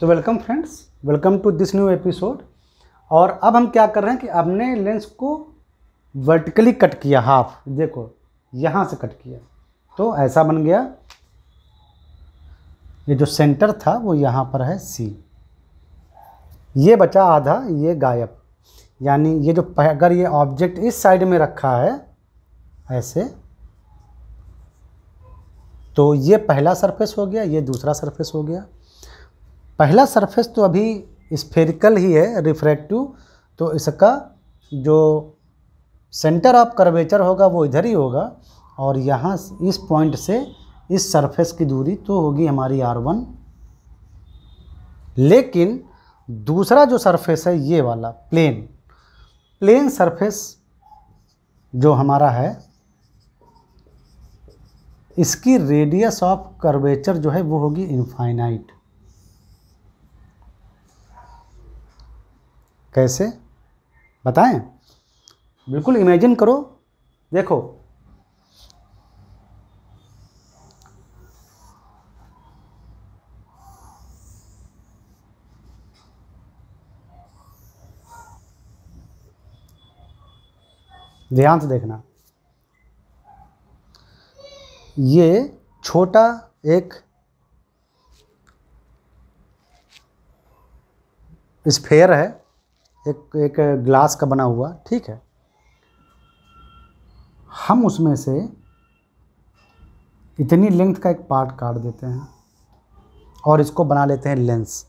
तो welcome friends welcome to this new episode और अब हम क्या कर रहे हैं कि हमने लेंस को वर्टिकली कट किया हाफ देखो यहाँ से कट किया तो ऐसा बन गया ये जो सेंटर था वो यहाँ पर है सी ये बचा आधा ये गायब यानी ये जो अगर ये ऑब्जेक्ट इस साइड में रखा है ऐसे तो ये पहला सरफेस हो गया ये दूसरा सरफेस हो गया पहला सरफेस तो अभी स्फेरिकल ही है रिफ्रैक्टिव तो इसका जो सेंटर ऑफ कर्वेचर होगा वो इधर ही होगा और यहाँ इस पॉइंट से इस सरफेस की दूरी तो होगी हमारी आर वन लेकिन दूसरा जो सरफेस है ये वाला प्लेन प्लेन सरफेस जो हमारा है इसकी रेडियस ऑफ कर्वेचर जो है वो होगी इनफाइनाइट कैसे बताएं बिल्कुल इमेजिन करो देखो ध्यान से देखना ये छोटा एक स्फेयर है एक एक ग्लास का बना हुआ ठीक है हम उसमें से इतनी लेंथ का एक पार्ट काट देते हैं और इसको बना लेते हैं लेंस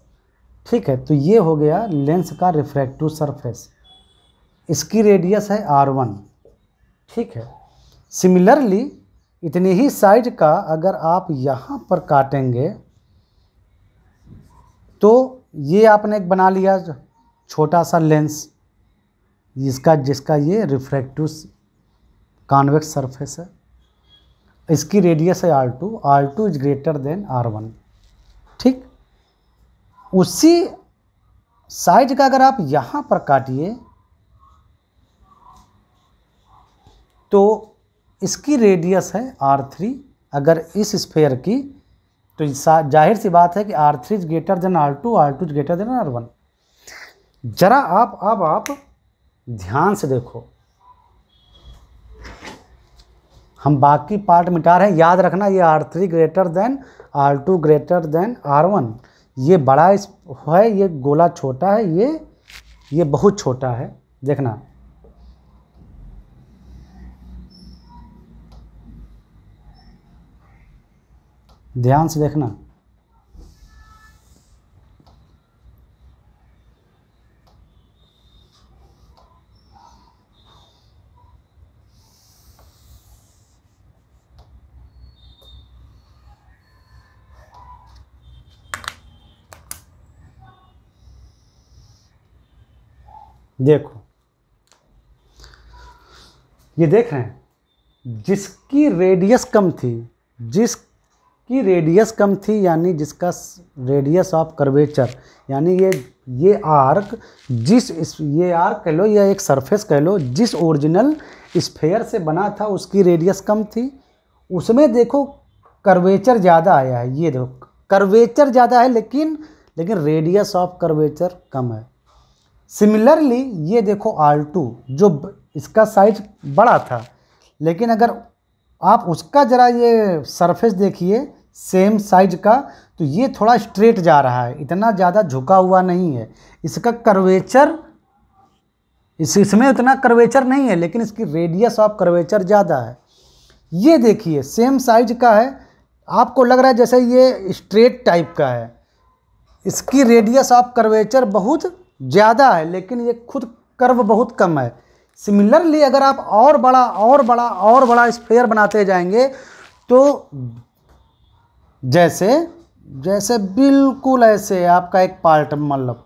ठीक है तो ये हो गया लेंस का रिफ्रैक्टिव सरफेस इसकी रेडियस है आर वन ठीक है सिमिलरली इतनी ही साइड का अगर आप यहाँ पर काटेंगे तो ये आपने एक बना लिया छोटा सा लेंस जिसका जिसका ये रिफ्रैक्टिव कॉन्वेक्स सरफेस है इसकी रेडियस है R two R two is greater than R one ठीक उसी साइज का अगर आप यहाँ पर काटिए तो इसकी रेडियस है आर थ्री अगर इस स्फेयर की तो जाहिर सी बात है कि R three is greater than R two R two is greater than R one जरा आप अब आप ध्यान से देखो हम बाकी पार्ट मिटा रहे हैं याद रखना ये R three greater than R two greater than R one ये बड़ा इस है ये गोला छोटा है ये ये बहुत छोटा है देखना ध्यान से देखना देखो ये देख रहे हैं जिसकी रेडियस कम थी जिसकी रेडियस कम थी यानी जिसका रेडियस ऑफ कर्वेचर यानी ये ये आर्क जिस इस ये आर्क कह लो या एक सरफेस कह लो जिस ओरिजिनल स्फेयर से बना था उसकी रेडियस कम थी उसमें देखो कर्वेचर ज़्यादा आया है ये देखो कर्वेचर ज़्यादा है लेकिन लेकिन रेडियस ऑफ कर्वेचर कम है सिमिलरली ये देखो R2 जो इसका साइज बड़ा था लेकिन अगर आप उसका ज़रा ये सरफेस देखिए सेम साइज का तो ये थोड़ा स्ट्रेट जा रहा है इतना ज़्यादा झुका हुआ नहीं है इसका करवेचर इस इसमें उतना करवेचर नहीं है लेकिन इसकी रेडियस ऑफ करवेचर ज़्यादा है ये देखिए सेम साइज का है आपको लग रहा है जैसे ये स्ट्रेट टाइप का है इसकी रेडियस ऑफ करवेचर बहुत ज़्यादा है लेकिन ये खुद कर्व बहुत कम है सिमिलरली अगर आप और बड़ा और बड़ा और बड़ा स्पेयर बनाते जाएंगे तो जैसे जैसे बिल्कुल ऐसे आपका एक पार्ट मतलब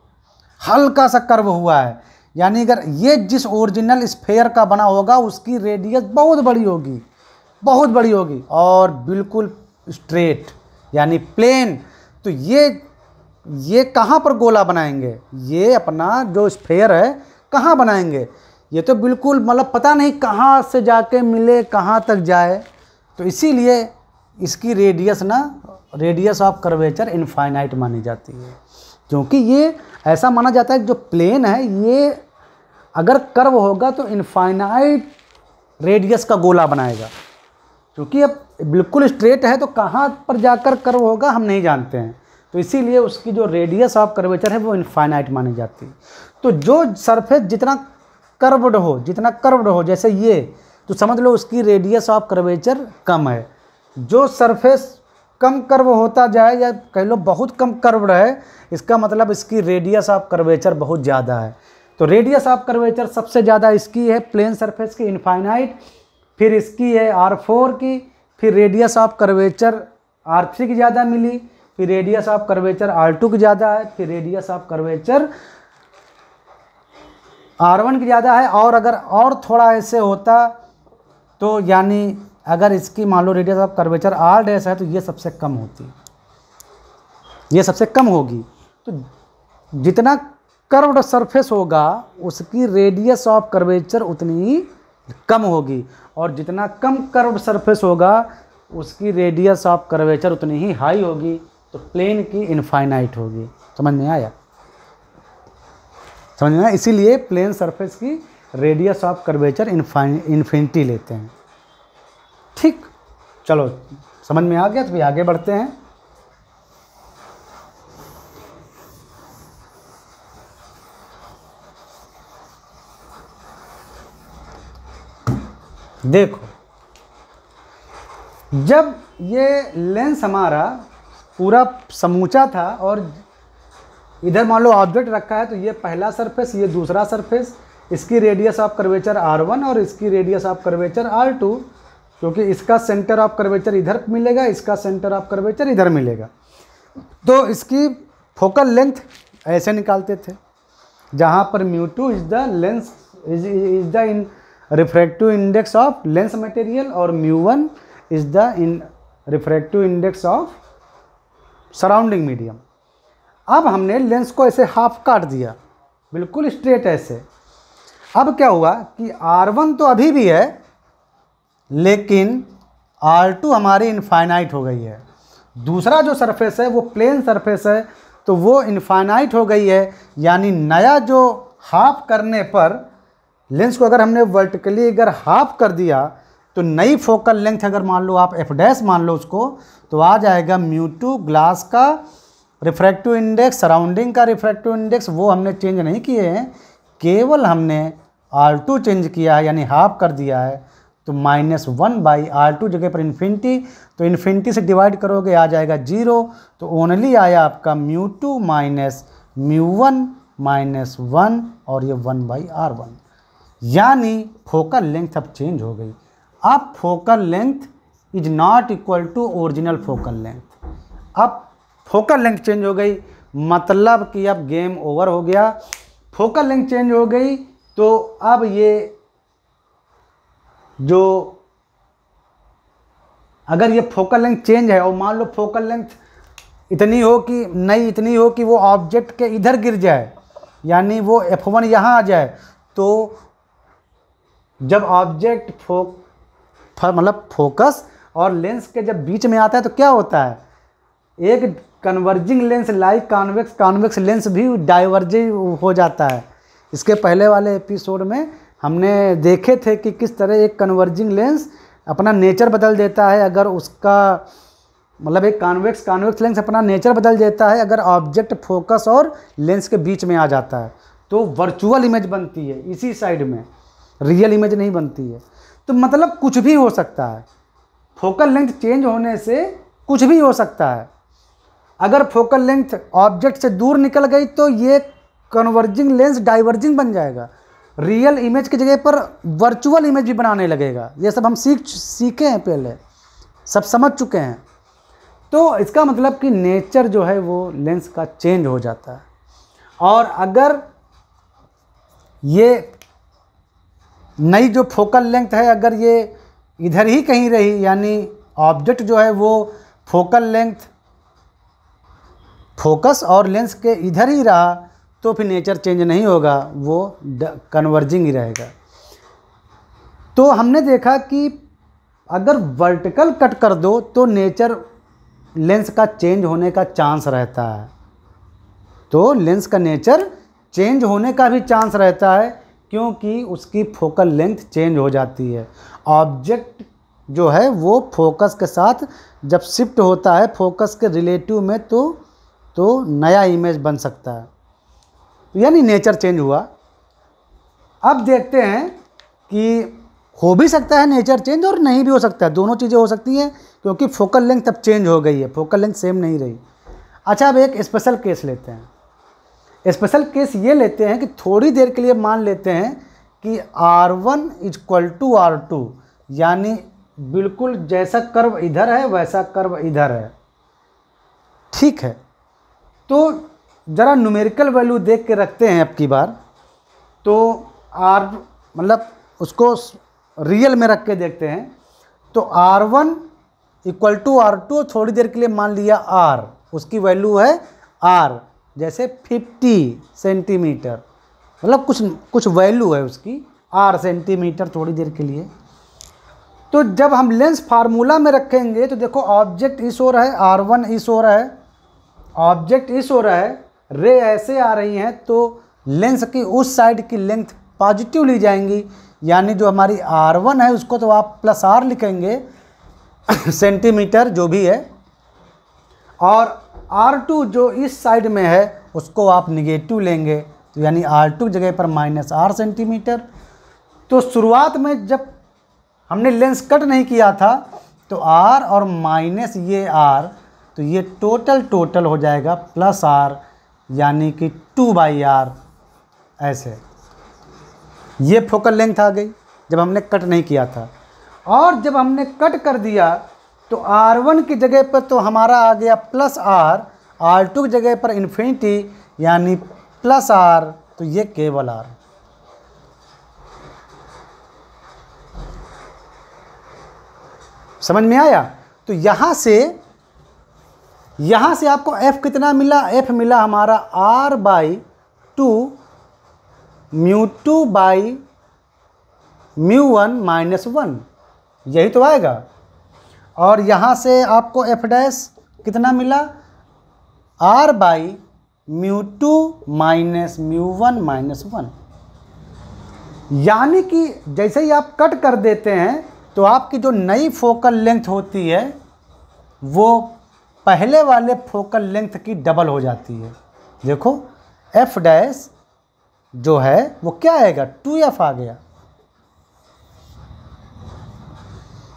हल्का सा कर्व हुआ है यानी अगर ये जिस ओरिजिनल स्फेयर का बना होगा उसकी रेडियस बहुत बड़ी होगी बहुत बड़ी होगी और बिल्कुल स्ट्रेट यानी प्लेन तो ये ये कहाँ पर गोला बनाएंगे ये अपना जो स्फेयर है कहाँ बनाएंगे ये तो बिल्कुल मतलब पता नहीं कहाँ से जाके मिले कहाँ तक जाए तो इसीलिए इसकी रेडियस ना रेडियस ऑफ कर्वेचर इनफाइनाइट मानी जाती है क्योंकि ये ऐसा माना जाता है जो प्लेन है ये अगर कर्व होगा तो इनफाइनाइट रेडियस का गोला बनाएगा क्योंकि अब बिल्कुल स्ट्रेट है तो कहाँ पर जाकर कर्व होगा हम नहीं जानते हैं तो इसीलिए उसकी जो रेडियस ऑफ कर्वेचर है वो इनफाइनाइट मानी जाती है तो जो सरफेस जितना कर्वड हो जितना कर्वड हो जैसे ये तो समझ लो उसकी रेडियस ऑफ कर्वेचर कम है जो सरफेस कम कर्व होता जाए या कह लो बहुत कम कर्व है इसका मतलब इसकी रेडियस ऑफ कर्वेचर बहुत ज़्यादा है तो रेडियस ऑफ कर्वेचर सबसे ज़्यादा इसकी है प्लेन सरफेस की इनफाइनाइट फिर इसकी है आर फोर की फिर radius of curvature R three की ज़्यादा मिली फिर radius of curvature R two की ज़्यादा है फिर radius of curvature R one की ज़्यादा है और अगर और थोड़ा ऐसे होता तो यानी अगर इसकी मान लो radius of curvature R dash है तो ये सबसे कम होती ये सबसे कम होगी तो जितना कर्व्ड सरफेस होगा उसकी रेडियस ऑफ कर्वेचर उतनी ही कम होगी और जितना कम कर्व्ड सरफेस होगा उसकी रेडियस ऑफ कर्वेचर उतनी ही हाई होगी तो प्लेन की इनफाइनाइट होगी समझ में आया समझ में आया इसीलिए प्लेन सरफेस की रेडियस ऑफ कर्वेचर इन्फिनिटी लेते हैं ठीक चलो समझ में आ गया तो भी आगे बढ़ते हैं देखो जब ये लेंस हमारा पूरा समूचा था और इधर मान लो ऑब्जेक्ट रखा है तो ये पहला सरफेस ये दूसरा सरफेस इसकी radius of curvature R one और इसकी radius of curvature R two क्योंकि इसका सेंटर ऑफ कर्वेचर इधर मिलेगा इसका सेंटर ऑफ कर्वेचर इधर मिलेगा तो इसकी फोकल लेंथ ऐसे निकालते थे जहाँ पर mu two is the lens is is the in refractive index of lens material और mu one is the in refractive index of surrounding medium अब हमने लेंस को ऐसे हाफ काट दिया बिल्कुल स्ट्रेट ऐसे अब क्या हुआ कि R1 तो अभी भी है लेकिन R2 हमारी इनफाइनाइट हो गई है दूसरा जो सरफेस है वो प्लेन सरफेस है तो वो इनफाइनाइट हो गई है यानी नया जो हाफ करने पर लेंस को अगर हमने वर्टिकली अगर हाफ कर दिया तो नई फोकल लेंथ अगर मान लो आप एफ डैश मान लो उसको तो आ जाएगा म्यू टू ग्लास का रिफ्रैक्टिव इंडेक्स सराउंडिंग का रिफ्रैक्टिव इंडेक्स वो हमने चेंज नहीं किए हैं केवल हमने आर टू चेंज किया है यानी हाफ कर दिया है तो minus one by R two जगह पर इन्फिनिटी तो इन्फिनिटी से डिवाइड करोगे आ जाएगा जीरो तो ओनली आया आपका mu two minus mu one minus one और ये वन बाई आर वन यानी फोकल लेंथ अब चेंज हो गई अब focal length is not equal to original focal length अब फोकल लेंथ चेंज हो गई मतलब कि अब गेम ओवर हो गया फोकल लेंथ चेंज हो गई तो अब ये जो अगर ये फोकल लेंथ चेंज है और मान लो फोकल लेंथ इतनी हो कि नहीं इतनी हो कि वो ऑब्जेक्ट के इधर गिर जाए यानी वो एफ वन यहाँ आ जाए तो जब ऑब्जेक्ट फोक मतलब फोकस और लेंस के जब बीच में आता है तो क्या होता है एक converging lens like convex convex lens भी डाइवर्ज हो जाता है इसके पहले वाले एपिसोड में हमने देखे थे कि किस तरह एक कन्वर्जिंग लेंस अपना नेचर बदल देता है अगर उसका मतलब एक कॉन्वेक्स कॉन्वेक्स लेंस अपना नेचर बदल देता है अगर ऑब्जेक्ट फोकस और लेंस के बीच में आ जाता है तो वर्चुअल इमेज बनती है इसी साइड में रियल इमेज नहीं बनती है तो मतलब कुछ भी हो सकता है फोकल लेंथ चेंज होने से कुछ भी हो सकता है अगर फोकल लेंथ ऑब्जेक्ट से दूर निकल गई तो ये कन्वर्जिंग लेंस डाइवर्जिंग बन जाएगा रियल इमेज की जगह पर वर्चुअल इमेज भी बनाने लगेगा ये सब हम सीख सीखे हैं पहले सब समझ चुके हैं तो इसका मतलब कि नेचर जो है वो लेंस का चेंज हो जाता है और अगर ये नई जो फोकल लेंथ है अगर ये इधर ही कहीं रही यानी ऑब्जेक्ट जो है वो फोकल लेंथ फोकस और लेंस के इधर ही रहा तो फिर नेचर चेंज नहीं होगा वो कन्वर्जिंग ही रहेगा तो हमने देखा कि अगर वर्टिकल कट कर दो तो नेचर लेंस का चेंज होने का चांस रहता है तो लेंस का नेचर चेंज होने का भी चांस रहता है क्योंकि उसकी फोकल लेंथ चेंज हो जाती है ऑब्जेक्ट जो है वो फोकस के साथ जब शिफ्ट होता है फोकस के रिलेटिव में तो तो नया इमेज बन सकता है तो यानी नेचर चेंज हुआ अब देखते हैं कि हो भी सकता है नेचर चेंज और नहीं भी हो सकता है दोनों चीज़ें हो सकती हैं क्योंकि फोकल लेंथ अब चेंज हो गई है फोकल लेंथ सेम नहीं रही अच्छा अब एक स्पेशल केस लेते हैं स्पेशल केस ये लेते हैं कि थोड़ी देर के लिए मान लेते हैं कि R one is equal to R two यानी बिल्कुल जैसा कर्व इधर है वैसा कर्व इधर है ठीक है तो ज़रा न्यूमेरिकल वैल्यू देख के रखते हैं अब की बार तो आर मतलब उसको रियल में रख के देखते हैं तो R one equal to R two थोड़ी देर के लिए मान लिया आर उसकी वैल्यू है आर जैसे 50 सेंटीमीटर मतलब कुछ कुछ वैल्यू है उसकी आर सेंटीमीटर थोड़ी देर के लिए तो जब हम लेंस फार्मूला में रखेंगे तो देखो ऑब्जेक्ट इस हो रहा है आर वन इस हो रहा है ऑब्जेक्ट इस हो रहा है रे ऐसे आ रही हैं तो लेंस की उस साइड की लेंथ पॉजिटिव ली जाएंगी यानी जो हमारी आर वन है उसको तो आप प्लस आर लिखेंगे सेंटीमीटर जो भी है और R2 जो इस साइड में है उसको आप निगेटिव लेंगे तो यानी R2 जगह पर माइनस आर सेंटीमीटर तो शुरुआत में जब हमने लेंस कट नहीं किया था तो R और माइनस ये R तो ये टोटल टोटल हो जाएगा प्लस आर यानी कि टू बाई आर ऐसे ये फोकल लेंथ आ गई जब हमने कट नहीं किया था और जब हमने कट कर दिया तो आर वन की जगह पर तो हमारा आ गया प्लस आर आर टू की जगह पर इन्फिनिटी यानी प्लस आर तो ये केवल आर समझ में आया तो यहाँ से यहाँ से आपको F कितना मिला F मिला हमारा R by two mu two by mu one minus one यही तो आएगा और यहाँ से आपको एफ डैश कितना मिला R by mu two minus mu one minus one यानी कि जैसे ही आप कट कर देते हैं तो आपकी जो नई फोकल लेंथ होती है वो पहले वाले फोकल लेंथ की डबल हो जाती है देखो एफ डैश जो है वो क्या आएगा टू एफ आ गया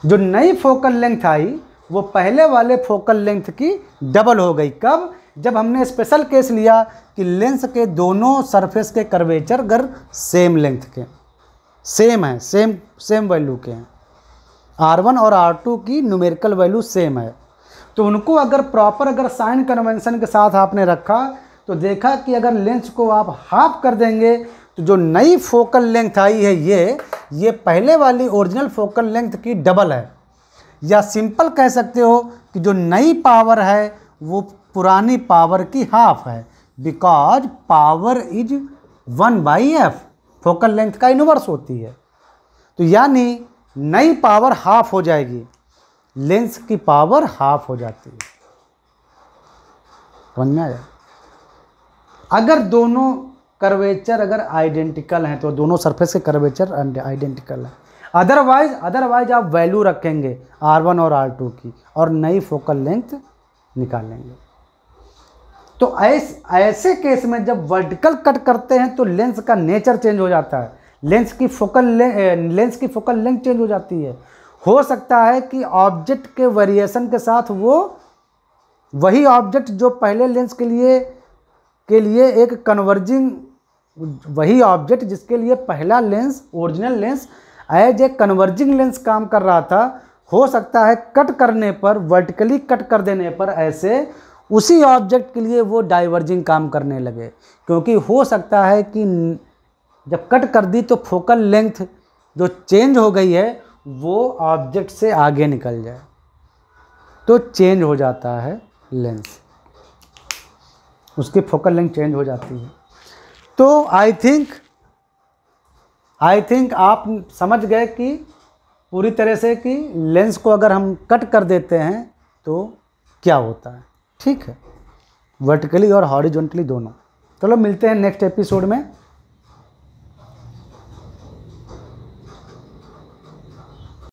जो नई फोकल लेंथ आई वो पहले वाले फोकल लेंथ की डबल हो गई कब जब हमने स्पेशल केस लिया कि लेंस के दोनों सरफेस के कर्वेचर अगर सेम लेंथ के सेम है सेम सेम वैल्यू के हैं आर वन और आर टू की न्यूमेरिकल वैल्यू सेम है तो उनको अगर प्रॉपर अगर साइन कन्वेंशन के साथ आपने रखा तो देखा कि अगर लेंस को आप हाफ कर देंगे तो जो नई फोकल लेंथ आई है ये ये पहले वाली ओरिजिनल फोकल लेंथ की डबल है या सिंपल कह सकते हो कि जो नई पावर है वो पुरानी पावर की हाफ है because power is one by F focal length का इनवर्स होती है तो यानी नई पावर हाफ हो जाएगी लेंस की पावर हाफ हो जाती है समझ में आया अगर दोनों कर्वेचर अगर आइडेंटिकल हैं तो दोनों सरफेस के कर्वेचर आइडेंटिकल हैं अदरवाइज अदरवाइज आप वैल्यू रखेंगे आर वन और आर टू की और नई फोकल लेंथ निकालेंगे तो ऐस ऐसे केस में जब वर्टिकल कट करते हैं तो लेंस का नेचर चेंज हो जाता है लेंस की फोकल ले, लेंस की फोकल लेंथ चेंज हो जाती है हो सकता है कि ऑब्जेक्ट के वेरिएशन के साथ वो वही ऑब्जेक्ट जो पहले लेंस के लिए के लिए एक कन्वर्जिंग वही ऑब्जेक्ट जिसके लिए पहला lens original lens as a converging lens काम कर रहा था हो सकता है कट करने पर वर्टिकली कट कर देने पर ऐसे उसी ऑब्जेक्ट के लिए वो डाइवर्जिंग काम करने लगे क्योंकि हो सकता है कि जब कट कर दी तो फोकल लेंथ जो चेंज हो गई है वो ऑब्जेक्ट से आगे निकल जाए तो चेंज हो जाता है लेंस उसकी फोकल लेंथ चेंज हो जाती है तो आई थिंक आई थिंक आप समझ गए कि पूरी तरह से कि लेंस को अगर हम कट कर देते हैं तो क्या होता है ठीक है वर्टिकली और हॉरिजॉन्टली दोनों चलो मिलते हैं नेक्स्ट एपिसोड में